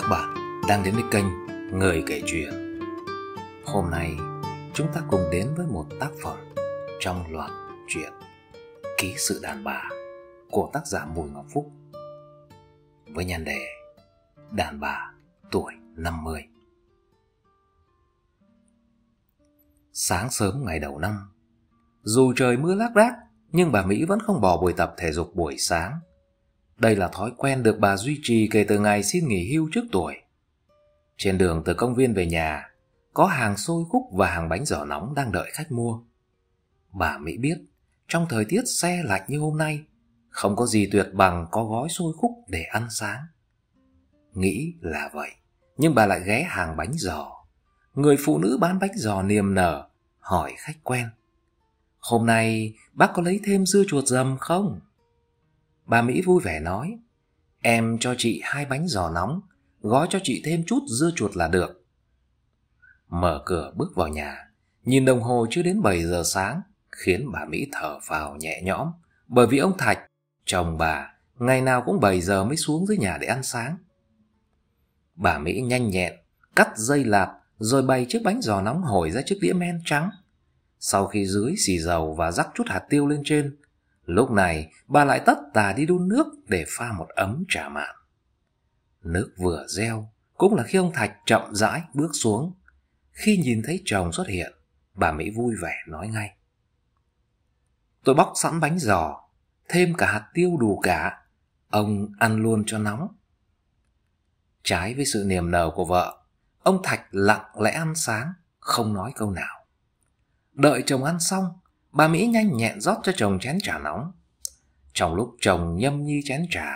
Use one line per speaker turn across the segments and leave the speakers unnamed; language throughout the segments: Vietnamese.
các bạn đang đến với kênh Người kể chuyện. Hôm nay chúng ta cùng đến với một tác phẩm trong loạt truyện Ký sự đàn bà của tác giả Mùi Ngọc Phúc với nhan đề Đàn bà tuổi 50. Sáng sớm ngày đầu năm, dù trời mưa lác đác nhưng bà Mỹ vẫn không bỏ buổi tập thể dục buổi sáng đây là thói quen được bà duy trì kể từ ngày xin nghỉ hưu trước tuổi. Trên đường từ công viên về nhà, có hàng xôi khúc và hàng bánh giò nóng đang đợi khách mua. Bà Mỹ biết, trong thời tiết xe lạnh như hôm nay, không có gì tuyệt bằng có gói xôi khúc để ăn sáng. Nghĩ là vậy, nhưng bà lại ghé hàng bánh giò. Người phụ nữ bán bánh giò niềm nở, hỏi khách quen. Hôm nay bác có lấy thêm dưa chuột dầm không? Bà Mỹ vui vẻ nói, em cho chị hai bánh giò nóng, gói cho chị thêm chút dưa chuột là được. Mở cửa bước vào nhà, nhìn đồng hồ chưa đến 7 giờ sáng, khiến bà Mỹ thở vào nhẹ nhõm, bởi vì ông Thạch, chồng bà, ngày nào cũng 7 giờ mới xuống dưới nhà để ăn sáng. Bà Mỹ nhanh nhẹn, cắt dây lạp rồi bày chiếc bánh giò nóng hồi ra chiếc đĩa men trắng. Sau khi dưới xì dầu và rắc chút hạt tiêu lên trên, Lúc này, bà lại tất tà đi đun nước để pha một ấm trà mạn. Nước vừa reo, cũng là khi ông Thạch chậm rãi bước xuống. Khi nhìn thấy chồng xuất hiện, bà Mỹ vui vẻ nói ngay. Tôi bóc sẵn bánh giò, thêm cả hạt tiêu đủ cả, ông ăn luôn cho nóng. Trái với sự niềm nở của vợ, ông Thạch lặng lẽ ăn sáng, không nói câu nào. Đợi chồng ăn xong, Bà Mỹ nhanh nhẹn rót cho chồng chén trà nóng. Trong lúc chồng nhâm nhi chén trà,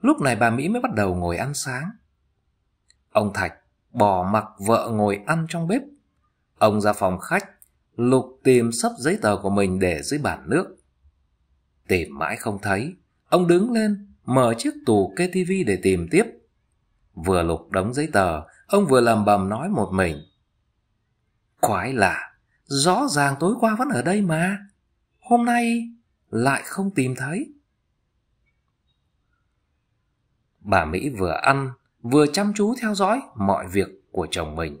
lúc này bà Mỹ mới bắt đầu ngồi ăn sáng. Ông Thạch bỏ mặc vợ ngồi ăn trong bếp. Ông ra phòng khách, lục tìm sắp giấy tờ của mình để dưới bàn nước. Tìm mãi không thấy, ông đứng lên, mở chiếc tủ kê tivi để tìm tiếp. Vừa lục đống giấy tờ, ông vừa làm bầm nói một mình. khoái lạ, Rõ ràng tối qua vẫn ở đây mà. Hôm nay lại không tìm thấy. Bà Mỹ vừa ăn, vừa chăm chú theo dõi mọi việc của chồng mình.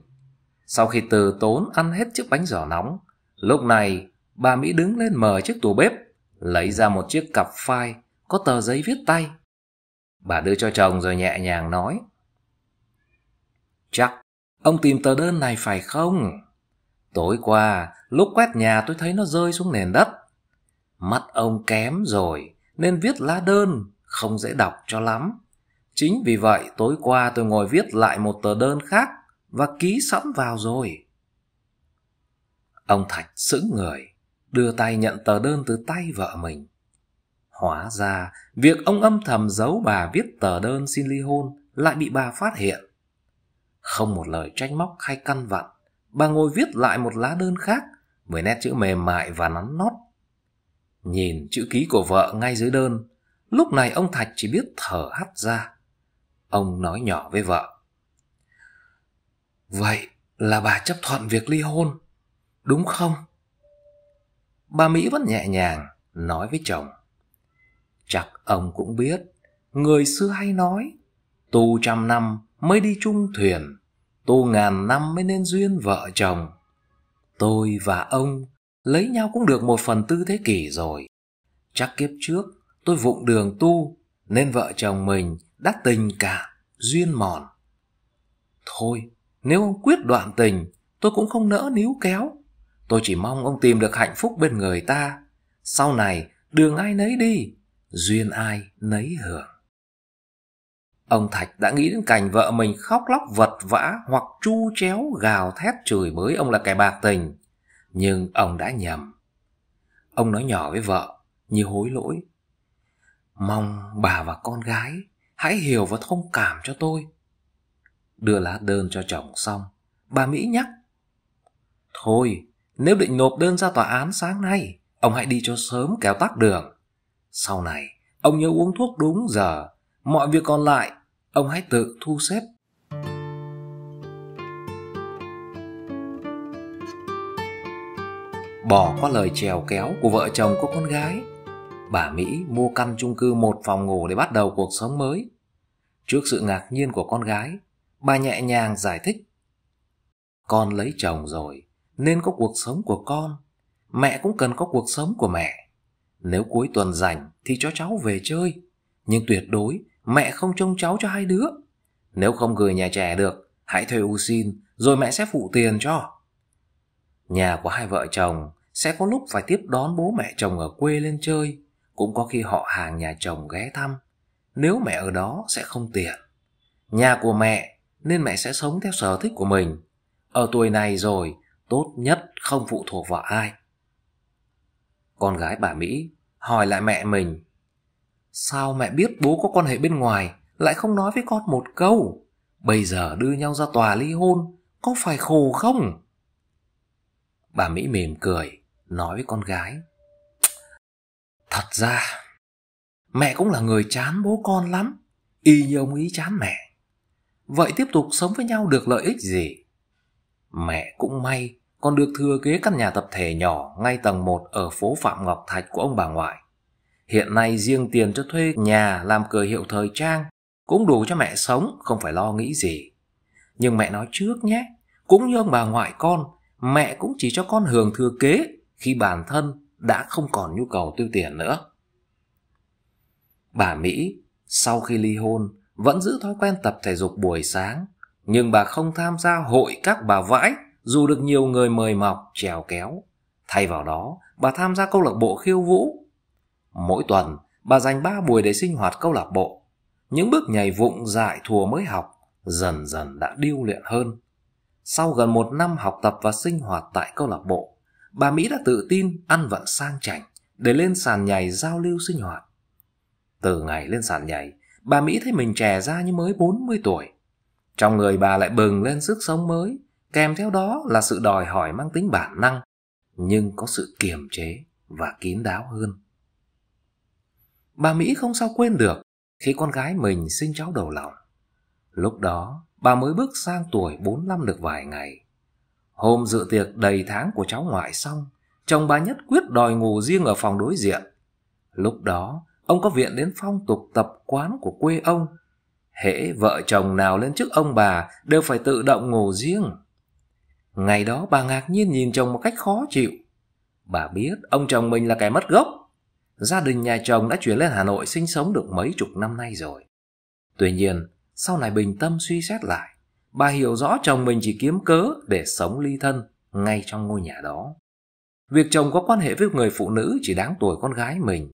Sau khi từ tốn ăn hết chiếc bánh giò nóng, lúc này bà Mỹ đứng lên mở chiếc tủ bếp, lấy ra một chiếc cặp file có tờ giấy viết tay. Bà đưa cho chồng rồi nhẹ nhàng nói. Chắc ông tìm tờ đơn này phải không? Tối qua, lúc quét nhà tôi thấy nó rơi xuống nền đất. Mắt ông kém rồi, nên viết lá đơn, không dễ đọc cho lắm. Chính vì vậy, tối qua tôi ngồi viết lại một tờ đơn khác và ký sẵn vào rồi. Ông Thạch sững người, đưa tay nhận tờ đơn từ tay vợ mình. Hóa ra, việc ông âm thầm giấu bà viết tờ đơn xin ly hôn lại bị bà phát hiện. Không một lời trách móc hay căn vặn, bà ngồi viết lại một lá đơn khác với nét chữ mềm mại và nắn nót. Nhìn chữ ký của vợ ngay dưới đơn, lúc này ông Thạch chỉ biết thở hắt ra. Ông nói nhỏ với vợ. Vậy là bà chấp thuận việc ly hôn, đúng không? Bà Mỹ vẫn nhẹ nhàng nói với chồng. Chắc ông cũng biết, người xưa hay nói, tu trăm năm mới đi chung thuyền tu ngàn năm mới nên duyên vợ chồng. Tôi và ông lấy nhau cũng được một phần tư thế kỷ rồi. Chắc kiếp trước tôi vụng đường tu nên vợ chồng mình đã tình cả, duyên mòn. Thôi, nếu ông quyết đoạn tình, tôi cũng không nỡ níu kéo. Tôi chỉ mong ông tìm được hạnh phúc bên người ta. Sau này, đường ai nấy đi, duyên ai nấy hưởng. Ông Thạch đã nghĩ đến cảnh vợ mình khóc lóc vật vã hoặc chu chéo gào thét chửi bới ông là kẻ bạc tình. Nhưng ông đã nhầm. Ông nói nhỏ với vợ, như hối lỗi. Mong bà và con gái hãy hiểu và thông cảm cho tôi. Đưa lá đơn cho chồng xong, bà Mỹ nhắc. Thôi, nếu định nộp đơn ra tòa án sáng nay, ông hãy đi cho sớm kéo tắc đường. Sau này, ông nhớ uống thuốc đúng giờ Mọi việc còn lại, ông hãy tự thu xếp. Bỏ qua lời trèo kéo của vợ chồng có con gái, bà Mỹ mua căn chung cư một phòng ngủ để bắt đầu cuộc sống mới. Trước sự ngạc nhiên của con gái, bà nhẹ nhàng giải thích. Con lấy chồng rồi, nên có cuộc sống của con. Mẹ cũng cần có cuộc sống của mẹ. Nếu cuối tuần rảnh thì cho cháu về chơi, nhưng tuyệt đối mẹ không trông cháu cho hai đứa. Nếu không gửi nhà trẻ được, hãy thuê u xin, rồi mẹ sẽ phụ tiền cho. Nhà của hai vợ chồng sẽ có lúc phải tiếp đón bố mẹ chồng ở quê lên chơi, cũng có khi họ hàng nhà chồng ghé thăm. Nếu mẹ ở đó sẽ không tiện. Nhà của mẹ nên mẹ sẽ sống theo sở thích của mình. Ở tuổi này rồi, tốt nhất không phụ thuộc vào ai. Con gái bà Mỹ hỏi lại mẹ mình Sao mẹ biết bố có quan hệ bên ngoài Lại không nói với con một câu Bây giờ đưa nhau ra tòa ly hôn Có phải khổ không Bà Mỹ mỉm cười Nói với con gái Thật ra Mẹ cũng là người chán bố con lắm Y như ông ý chán mẹ Vậy tiếp tục sống với nhau được lợi ích gì Mẹ cũng may còn được thừa kế căn nhà tập thể nhỏ Ngay tầng 1 ở phố Phạm Ngọc Thạch của ông bà ngoại Hiện nay riêng tiền cho thuê nhà làm cửa hiệu thời trang cũng đủ cho mẹ sống, không phải lo nghĩ gì. Nhưng mẹ nói trước nhé, cũng như ông bà ngoại con, mẹ cũng chỉ cho con hưởng thừa kế khi bản thân đã không còn nhu cầu tiêu tiền nữa. Bà Mỹ sau khi ly hôn vẫn giữ thói quen tập thể dục buổi sáng, nhưng bà không tham gia hội các bà vãi dù được nhiều người mời mọc, trèo kéo. Thay vào đó, bà tham gia câu lạc bộ khiêu vũ Mỗi tuần, bà dành 3 buổi để sinh hoạt câu lạc bộ. Những bước nhảy vụng dại thùa mới học dần dần đã điêu luyện hơn. Sau gần một năm học tập và sinh hoạt tại câu lạc bộ, bà Mỹ đã tự tin ăn vận sang chảnh để lên sàn nhảy giao lưu sinh hoạt. Từ ngày lên sàn nhảy, bà Mỹ thấy mình trẻ ra như mới 40 tuổi. Trong người bà lại bừng lên sức sống mới, kèm theo đó là sự đòi hỏi mang tính bản năng, nhưng có sự kiềm chế và kín đáo hơn. Bà Mỹ không sao quên được khi con gái mình sinh cháu đầu lòng. Lúc đó, bà mới bước sang tuổi năm được vài ngày. Hôm dự tiệc đầy tháng của cháu ngoại xong, chồng bà nhất quyết đòi ngủ riêng ở phòng đối diện. Lúc đó, ông có viện đến phong tục tập quán của quê ông. Hễ vợ chồng nào lên trước ông bà đều phải tự động ngủ riêng. Ngày đó bà ngạc nhiên nhìn chồng một cách khó chịu. Bà biết ông chồng mình là kẻ mất gốc, Gia đình nhà chồng đã chuyển lên Hà Nội sinh sống được mấy chục năm nay rồi. Tuy nhiên, sau này bình tâm suy xét lại, bà hiểu rõ chồng mình chỉ kiếm cớ để sống ly thân ngay trong ngôi nhà đó. Việc chồng có quan hệ với người phụ nữ chỉ đáng tuổi con gái mình.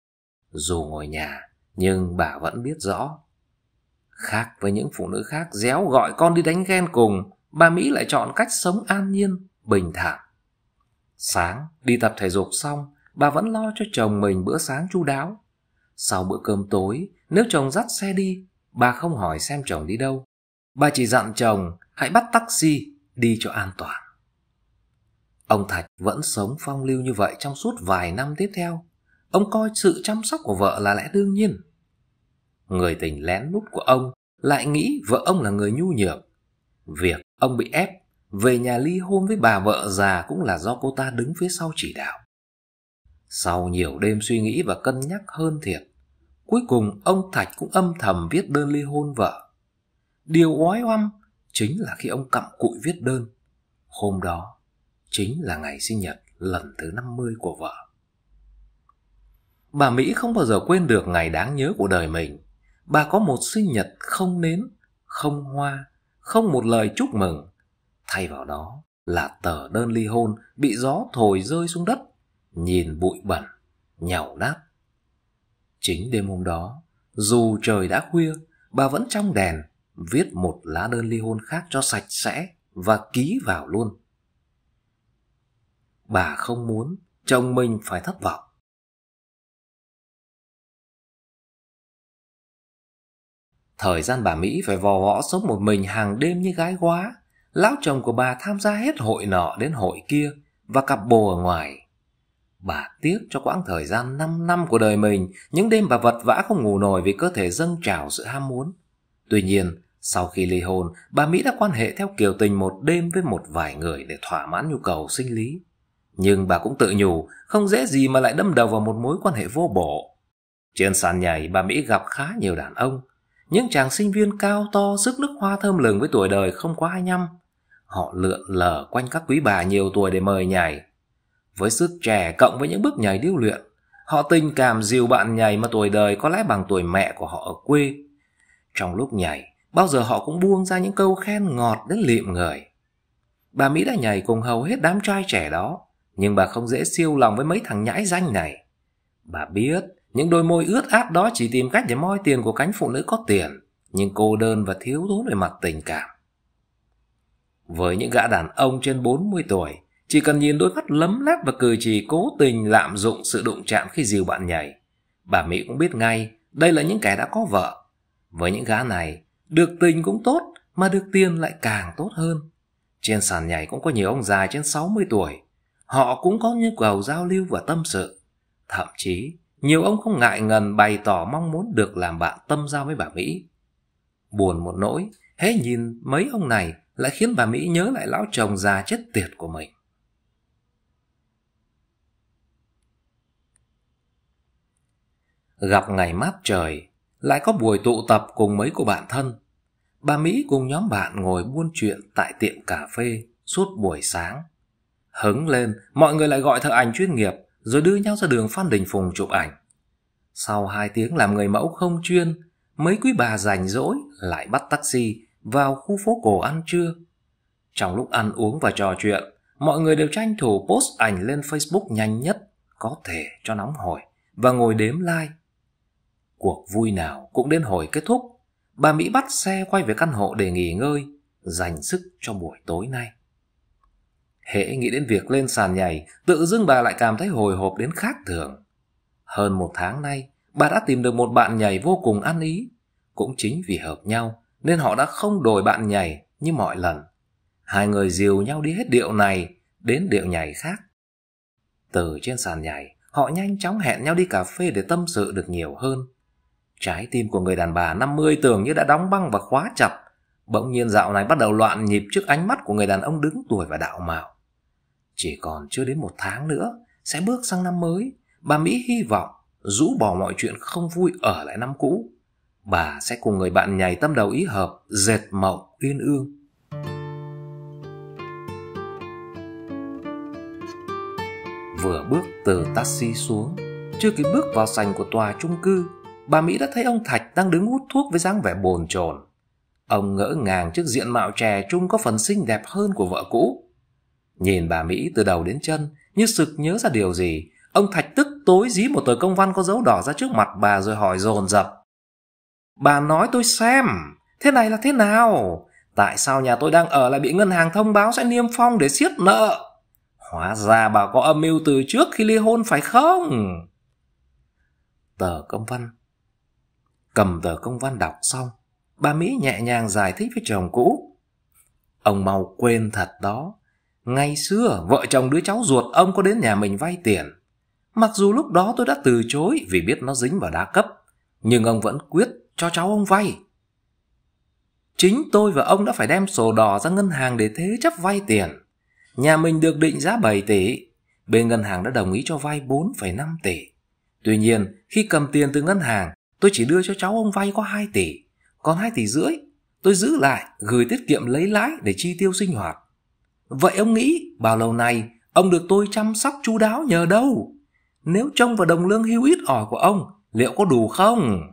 Dù ngồi nhà, nhưng bà vẫn biết rõ. Khác với những phụ nữ khác déo gọi con đi đánh ghen cùng, bà Mỹ lại chọn cách sống an nhiên, bình thản. Sáng, đi tập thể dục xong, bà vẫn lo cho chồng mình bữa sáng chu đáo. Sau bữa cơm tối, nếu chồng dắt xe đi, bà không hỏi xem chồng đi đâu. Bà chỉ dặn chồng hãy bắt taxi đi cho an toàn. Ông Thạch vẫn sống phong lưu như vậy trong suốt vài năm tiếp theo. Ông coi sự chăm sóc của vợ là lẽ đương nhiên. Người tình lén lút của ông lại nghĩ vợ ông là người nhu nhược. Việc ông bị ép về nhà ly hôn với bà vợ già cũng là do cô ta đứng phía sau chỉ đạo. Sau nhiều đêm suy nghĩ và cân nhắc hơn thiệt, cuối cùng ông Thạch cũng âm thầm viết đơn ly hôn vợ. Điều oái oăm chính là khi ông cặm cụi viết đơn. Hôm đó chính là ngày sinh nhật lần thứ 50 của vợ. Bà Mỹ không bao giờ quên được ngày đáng nhớ của đời mình. Bà có một sinh nhật không nến, không hoa, không một lời chúc mừng. Thay vào đó là tờ đơn ly hôn bị gió thổi rơi xuống đất nhìn bụi bẩn, nhàu nát. Chính đêm hôm đó, dù trời đã khuya, bà vẫn trong đèn, viết một lá đơn ly hôn khác cho sạch sẽ và ký vào luôn. Bà không muốn chồng mình phải thất vọng. Thời gian bà Mỹ phải vò võ sống một mình hàng đêm như gái quá. Lão chồng của bà tham gia hết hội nọ đến hội kia và cặp bồ ở ngoài Bà tiếc cho quãng thời gian 5 năm của đời mình, những đêm bà vật vã không ngủ nổi vì cơ thể dâng trào sự ham muốn. Tuy nhiên, sau khi ly hôn, bà Mỹ đã quan hệ theo kiểu tình một đêm với một vài người để thỏa mãn nhu cầu sinh lý. Nhưng bà cũng tự nhủ, không dễ gì mà lại đâm đầu vào một mối quan hệ vô bổ. Trên sàn nhảy, bà Mỹ gặp khá nhiều đàn ông. Những chàng sinh viên cao to, sức nước hoa thơm lừng với tuổi đời không quá hai năm Họ lượn lờ quanh các quý bà nhiều tuổi để mời nhảy. Với sức trẻ cộng với những bước nhảy điêu luyện, họ tình cảm dìu bạn nhảy mà tuổi đời có lẽ bằng tuổi mẹ của họ ở quê. Trong lúc nhảy, bao giờ họ cũng buông ra những câu khen ngọt đến lịm người. Bà Mỹ đã nhảy cùng hầu hết đám trai trẻ đó, nhưng bà không dễ siêu lòng với mấy thằng nhãi danh này. Bà biết, những đôi môi ướt át đó chỉ tìm cách để moi tiền của cánh phụ nữ có tiền, nhưng cô đơn và thiếu thốn về mặt tình cảm. Với những gã đàn ông trên 40 tuổi, chỉ cần nhìn đôi mắt lấm lét và cười chỉ cố tình lạm dụng sự đụng chạm khi dìu bạn nhảy. Bà Mỹ cũng biết ngay, đây là những kẻ đã có vợ. Với những gã này, được tình cũng tốt, mà được tiền lại càng tốt hơn. Trên sàn nhảy cũng có nhiều ông già trên 60 tuổi. Họ cũng có nhu cầu giao lưu và tâm sự. Thậm chí, nhiều ông không ngại ngần bày tỏ mong muốn được làm bạn tâm giao với bà Mỹ. Buồn một nỗi, hễ nhìn mấy ông này lại khiến bà Mỹ nhớ lại lão chồng già chết tiệt của mình. gặp ngày mát trời, lại có buổi tụ tập cùng mấy cô bạn thân. Bà Mỹ cùng nhóm bạn ngồi buôn chuyện tại tiệm cà phê suốt buổi sáng. Hứng lên, mọi người lại gọi thợ ảnh chuyên nghiệp rồi đưa nhau ra đường Phan Đình Phùng chụp ảnh. Sau hai tiếng làm người mẫu không chuyên, mấy quý bà rảnh rỗi lại bắt taxi vào khu phố cổ ăn trưa. Trong lúc ăn uống và trò chuyện, mọi người đều tranh thủ post ảnh lên Facebook nhanh nhất có thể cho nóng hổi và ngồi đếm like Cuộc vui nào cũng đến hồi kết thúc. Bà Mỹ bắt xe quay về căn hộ để nghỉ ngơi, dành sức cho buổi tối nay. Hễ nghĩ đến việc lên sàn nhảy, tự dưng bà lại cảm thấy hồi hộp đến khác thường. Hơn một tháng nay, bà đã tìm được một bạn nhảy vô cùng ăn ý. Cũng chính vì hợp nhau, nên họ đã không đổi bạn nhảy như mọi lần. Hai người dìu nhau đi hết điệu này, đến điệu nhảy khác. Từ trên sàn nhảy, họ nhanh chóng hẹn nhau đi cà phê để tâm sự được nhiều hơn. Trái tim của người đàn bà 50 tưởng như đã đóng băng và khóa chặt. Bỗng nhiên dạo này bắt đầu loạn nhịp trước ánh mắt của người đàn ông đứng tuổi và đạo mạo. Chỉ còn chưa đến một tháng nữa, sẽ bước sang năm mới. Bà Mỹ hy vọng rũ bỏ mọi chuyện không vui ở lại năm cũ. Bà sẽ cùng người bạn nhảy tâm đầu ý hợp, dệt mộng, uyên ương. Vừa bước từ taxi xuống, chưa kịp bước vào sành của tòa chung cư bà Mỹ đã thấy ông Thạch đang đứng hút thuốc với dáng vẻ bồn chồn. Ông ngỡ ngàng trước diện mạo trẻ trung có phần xinh đẹp hơn của vợ cũ. Nhìn bà Mỹ từ đầu đến chân, như sực nhớ ra điều gì, ông Thạch tức tối dí một tờ công văn có dấu đỏ ra trước mặt bà rồi hỏi dồn dập. Bà nói tôi xem, thế này là thế nào? Tại sao nhà tôi đang ở lại bị ngân hàng thông báo sẽ niêm phong để siết nợ? Hóa ra bà có âm mưu từ trước khi ly hôn phải không? Tờ công văn cầm tờ công văn đọc xong, bà Mỹ nhẹ nhàng giải thích với chồng cũ. Ông mau quên thật đó. Ngày xưa, vợ chồng đứa cháu ruột ông có đến nhà mình vay tiền. Mặc dù lúc đó tôi đã từ chối vì biết nó dính vào đá cấp, nhưng ông vẫn quyết cho cháu ông vay. Chính tôi và ông đã phải đem sổ đỏ ra ngân hàng để thế chấp vay tiền. Nhà mình được định giá 7 tỷ, bên ngân hàng đã đồng ý cho vay 4,5 tỷ. Tuy nhiên, khi cầm tiền từ ngân hàng, Tôi chỉ đưa cho cháu ông vay có 2 tỷ, còn 2 tỷ rưỡi tôi giữ lại gửi tiết kiệm lấy lãi để chi tiêu sinh hoạt. Vậy ông nghĩ bao lâu nay ông được tôi chăm sóc chu đáo nhờ đâu? Nếu trông vào đồng lương hưu ít ỏi của ông, liệu có đủ không?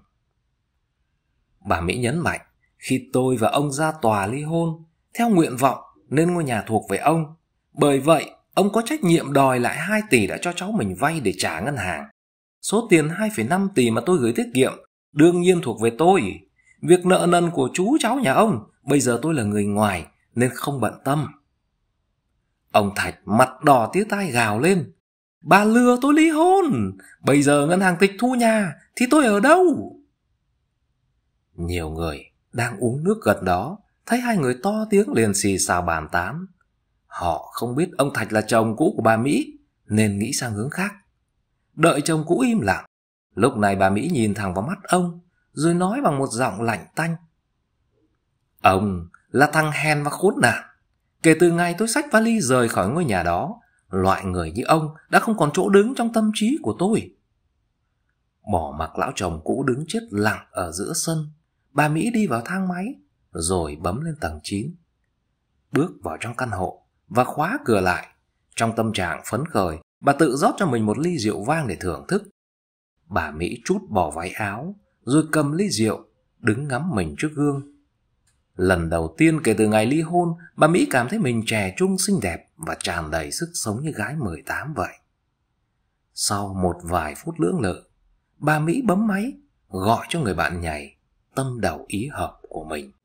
Bà Mỹ nhấn mạnh, khi tôi và ông ra tòa ly hôn, theo nguyện vọng nên ngôi nhà thuộc về ông. Bởi vậy, ông có trách nhiệm đòi lại 2 tỷ đã cho cháu mình vay để trả ngân hàng. Số tiền 2,5 tỷ mà tôi gửi tiết kiệm đương nhiên thuộc về tôi. Việc nợ nần của chú cháu nhà ông, bây giờ tôi là người ngoài nên không bận tâm. Ông Thạch mặt đỏ tía tai gào lên. Bà lừa tôi ly hôn, bây giờ ngân hàng tịch thu nhà thì tôi ở đâu? Nhiều người đang uống nước gần đó, thấy hai người to tiếng liền xì xào bàn tán. Họ không biết ông Thạch là chồng cũ của bà Mỹ nên nghĩ sang hướng khác đợi chồng cũ im lặng lúc này bà mỹ nhìn thẳng vào mắt ông rồi nói bằng một giọng lạnh tanh ông là thằng hèn và khốn nạn kể từ ngày tôi xách vali rời khỏi ngôi nhà đó loại người như ông đã không còn chỗ đứng trong tâm trí của tôi bỏ mặc lão chồng cũ đứng chết lặng ở giữa sân bà mỹ đi vào thang máy rồi bấm lên tầng 9. Bước vào trong căn hộ và khóa cửa lại, trong tâm trạng phấn khởi Bà tự rót cho mình một ly rượu vang để thưởng thức. Bà Mỹ trút bỏ váy áo, rồi cầm ly rượu, đứng ngắm mình trước gương. Lần đầu tiên kể từ ngày ly hôn, bà Mỹ cảm thấy mình trẻ trung xinh đẹp và tràn đầy sức sống như gái 18 vậy. Sau một vài phút lưỡng lự, bà Mỹ bấm máy, gọi cho người bạn nhảy, tâm đầu ý hợp của mình.